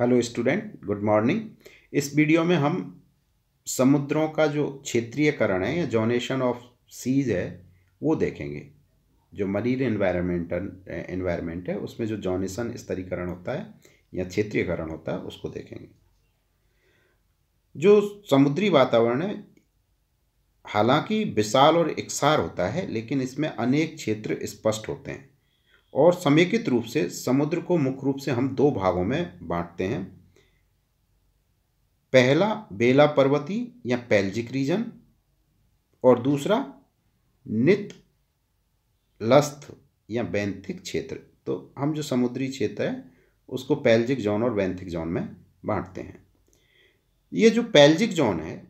hello student good morning इस video में हम समुद्रों का जो क्षेत्रीयकरण है या जोनेशन ऑफ सीज है वो देखेंगे जो मरीन इन्वायरमेंट इन्वायरमेंट है उसमें जो जोनेशन स्तरीकरण होता है या क्षेत्रीयकरण होता है उसको देखेंगे जो समुद्री वातावरण है हालांकि विशाल और इकसार होता है लेकिन इसमें अनेक क्षेत्र स्पष्ट होते हैं और समेकित रूप से समुद्र को मुख्य रूप से हम दो भागों में बांटते हैं पहला बेला पर्वती या पेल्जिक रीजन और दूसरा नित लस्थ या बैंथिक क्षेत्र तो हम जो समुद्री क्षेत्र है उसको पैल्जिक जोन और बैंथिक जोन में बांटते हैं ये जो पैल्जिक जोन है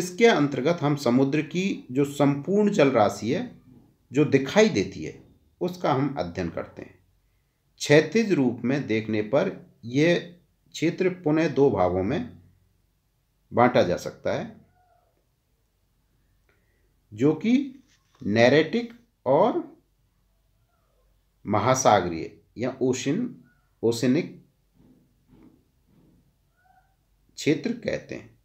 इसके अंतर्गत हम समुद्र की जो संपूर्ण जल राशि है जो दिखाई देती है उसका हम अध्ययन करते हैं क्षैतिज रूप में देखने पर यह क्षेत्र पुनः दो भागों में बांटा जा सकता है जो कि नैरेटिक और महासागरीय या ओशिन ओशनिक क्षेत्र कहते हैं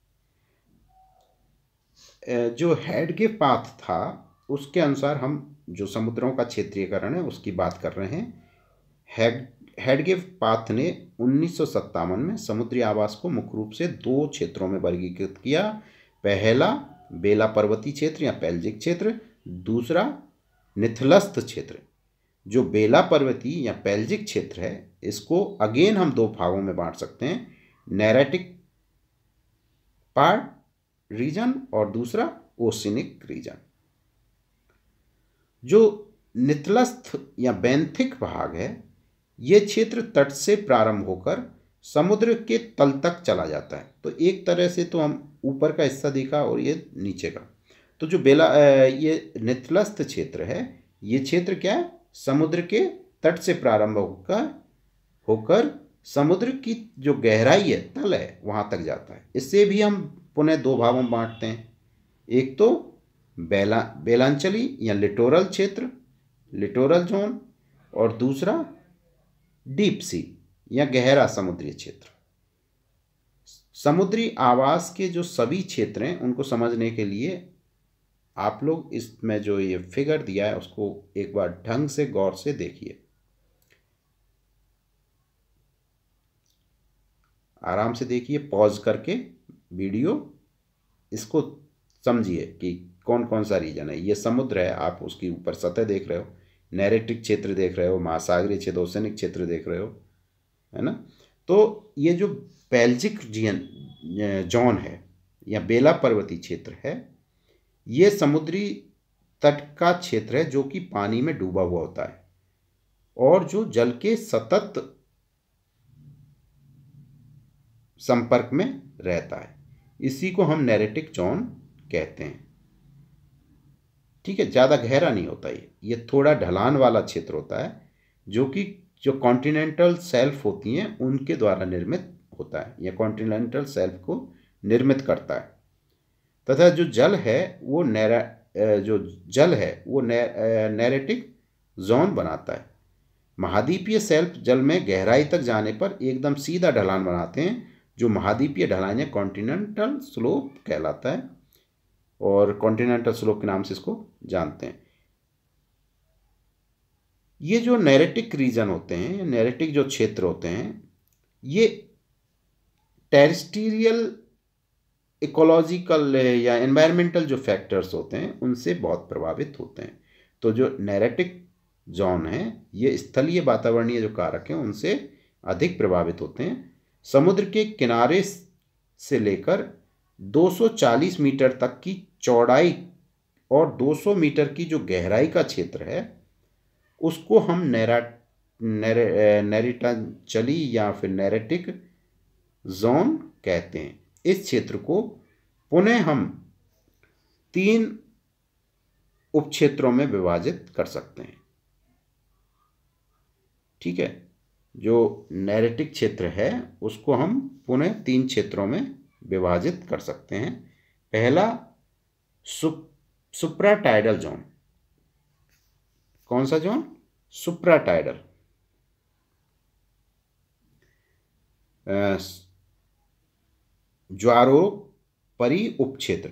जो के पाथ था उसके अनुसार हम जो समुद्रों का क्षेत्रीयकरण है उसकी बात कर रहे हैं हेडगिव पाथ ने उन्नीस में समुद्री आवास को मुख्य रूप से दो क्षेत्रों में वर्गीकृत किया पहला बेला पर्वतीय क्षेत्र या पेल्जिक क्षेत्र दूसरा निथलस्थ क्षेत्र जो बेला पर्वती या पेल्जिक क्षेत्र है इसको अगेन हम दो भागों में बांट सकते हैं नैरेटिक पार्ट रीजन और दूसरा ओसिनिक रीजन जो नितलस्थ या बैंथिक भाग है ये क्षेत्र तट से प्रारंभ होकर समुद्र के तल तक चला जाता है तो एक तरह से तो हम ऊपर का हिस्सा देखा और ये नीचे का तो जो बेला ये नितलस्थ क्षेत्र है ये क्षेत्र क्या है समुद्र के तट से प्रारंभ होकर होकर समुद्र की जो गहराई है तल है वहाँ तक जाता है इससे भी हम पुनः दो भावों में बांटते हैं एक तो बेला बेलांचली या लिटोरल क्षेत्र लिटोरल जोन और दूसरा डीप सी या गहरा समुद्री क्षेत्र समुद्री आवास के जो सभी क्षेत्र हैं उनको समझने के लिए आप लोग इसमें जो ये फिगर दिया है उसको एक बार ढंग से गौर से देखिए आराम से देखिए पॉज करके वीडियो इसको समझिए कि कौन कौन सा रीजन है ये समुद्र है आप उसकी ऊपर सतह देख रहे हो नैरेटिक क्षेत्र देख रहे हो महासागरीय क्षेत्र ओसेनिक क्षेत्र देख रहे हो है ना तो ये जो पेल्जिक जियन जॉन है या बेला पर्वती क्षेत्र है ये समुद्री तट का क्षेत्र है जो कि पानी में डूबा हुआ होता है और जो जल के सतत संपर्क में रहता है इसी को हम नैरेटिक जॉन कहते हैं ठीक है ज़्यादा गहरा नहीं होता ये ये थोड़ा ढलान वाला क्षेत्र होता है जो कि जो कॉन्टिनेंटल सेल्फ होती हैं उनके द्वारा निर्मित होता है या कॉन्टिनेंटल सेल्फ को निर्मित करता है तथा जो जल है वो नैरा जो जल है वो नैरेटिक जोन बनाता है महाद्वीपीय सेल्फ जल में गहराई तक जाने पर एकदम सीधा ढलान बनाते हैं जो महाद्वीपीय ढलान या कॉन्टिनेंटल स्लोप कहलाता है और कॉन्टिनेंटल स्लोप के नाम से इसको जानते हैं ये जो नैरेटिक रीजन होते हैं नैरेटिक जो क्षेत्र होते हैं ये टेरिस्टीरियल इकोलॉजिकल या एनवायरमेंटल जो फैक्टर्स होते हैं उनसे बहुत प्रभावित होते हैं तो जो नैरेटिक जोन है ये स्थलीय वातावरणीय जो कारक हैं उनसे अधिक प्रभावित होते हैं समुद्र के किनारे से लेकर 240 मीटर तक की चौड़ाई और 200 मीटर की जो गहराई का क्षेत्र है उसको हम नैरा नैरे, नैरिटांचली या फिर नैरेटिक जोन कहते हैं इस क्षेत्र को पुनः हम तीन उपक्षेत्रों में विभाजित कर सकते हैं ठीक है जो नैरेटिक क्षेत्र है उसको हम पुनः तीन क्षेत्रों में विभाजित कर सकते हैं पहला सुप्राटाइडल जोन कौन सा जोन सुप्राटाइडल ज्वारो परी उपक्षेत्र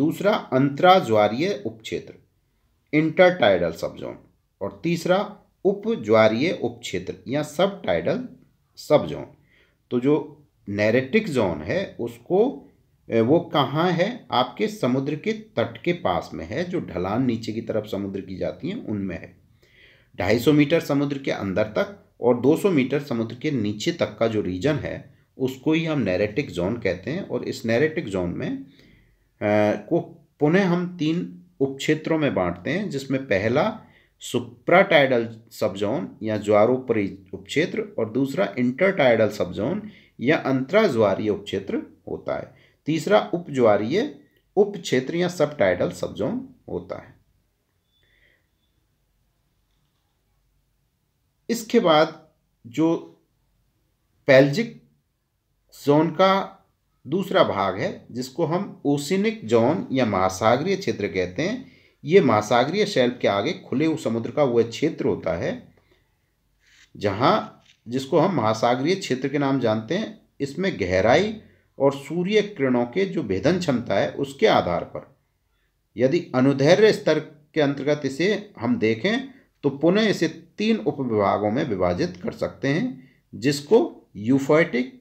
दूसरा ज्वारीय उपक्षेत्र इंटरटाइडल सब जोन और तीसरा ज्वारीय उपक्षेत्र या सब टाइडल सब जोन तो जो नैरेटिक जोन है उसको वो कहाँ है आपके समुद्र के तट के पास में है जो ढलान नीचे की तरफ समुद्र की जाती हैं उनमें है 250 मीटर समुद्र के अंदर तक और 200 मीटर समुद्र के नीचे तक का जो रीजन है उसको ही हम नैरेटिक जोन कहते हैं और इस नैरेटिक जोन में आ, को पुनः हम तीन उपक्षेत्रों में बांटते हैं जिसमें पहला सुप्राटाइडल जोन या ज्वारोपरी उपक्षेत्र और दूसरा इंटरटाइडल जोन या अंतराज्वारीय उपक्षेत्र होता है तीसरा उपज्वारीय उप क्षेत्र या सब टाइडल सबजोन होता है इसके बाद जो पेल्जिक जोन का दूसरा भाग है जिसको हम ओसिनिक जोन या महासागरीय क्षेत्र कहते हैं ये महासागरीय शेल्फ के आगे खुले हुए समुद्र का वह क्षेत्र होता है जहाँ जिसको हम महासागरीय क्षेत्र के नाम जानते हैं इसमें गहराई और सूर्य किरणों के जो भेदन क्षमता है उसके आधार पर यदि अनुधैर्य स्तर के अंतर्गत इसे हम देखें तो पुनः इसे तीन उपविभागों में विभाजित कर सकते हैं जिसको यूफाइटिक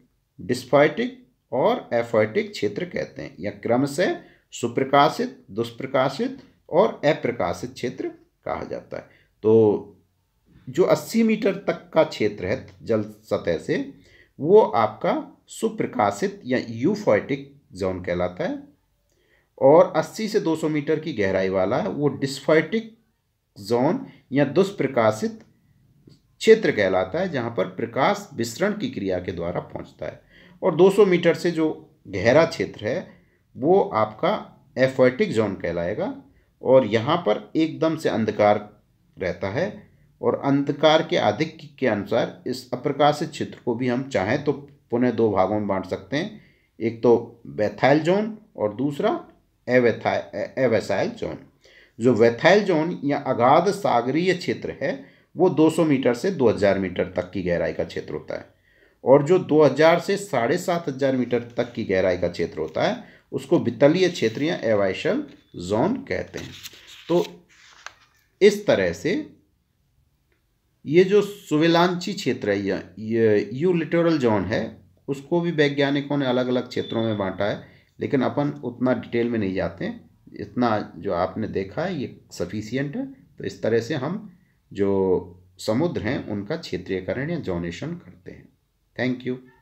डिस्फाइटिक और एफाइटिक क्षेत्र कहते हैं यह क्रमशः सुप्रकाशित दुष्प्रकाशित और अप्रकाशित क्षेत्र कहा जाता है तो जो 80 मीटर तक का क्षेत्र है जल सतह से वो आपका सुप्रकाशित या यूफोटिक जोन कहलाता है और 80 से 200 मीटर की गहराई वाला है वो डिस्फोटिक जोन या दुष्प्रकाशित क्षेत्र कहलाता है जहाँ पर प्रकाश विसरण की क्रिया के द्वारा पहुँचता है और 200 मीटर से जो गहरा क्षेत्र है वो आपका एफोटिक जोन कहलाएगा और यहाँ पर एकदम से अंधकार रहता है और अंधकार के अधिक के अनुसार इस अप्रकाशित क्षेत्र को भी हम चाहें तो पुनः दो भागों में बांट सकते हैं एक तो वेथाइल जोन और दूसरा एवेसाइल जोन जो वेथाइल जोन या अगाध सागरीय क्षेत्र है वो 200 मीटर से 2000 मीटर तक की गहराई का क्षेत्र होता है और जो 2000 से साढ़े सात हज़ार मीटर तक की गहराई का क्षेत्र होता है उसको वितलीय क्षेत्र या एवाइशल जोन कहते हैं तो इस तरह से ये जो सुविलांची क्षेत्र है या, ये यू लिटोरल जोन है उसको भी वैज्ञानिकों ने अलग अलग क्षेत्रों में बांटा है लेकिन अपन उतना डिटेल में नहीं जाते इतना जो आपने देखा है ये सफिशियंट है तो इस तरह से हम जो समुद्र हैं उनका क्षेत्रीयकरण या जोनेशन करते हैं थैंक यू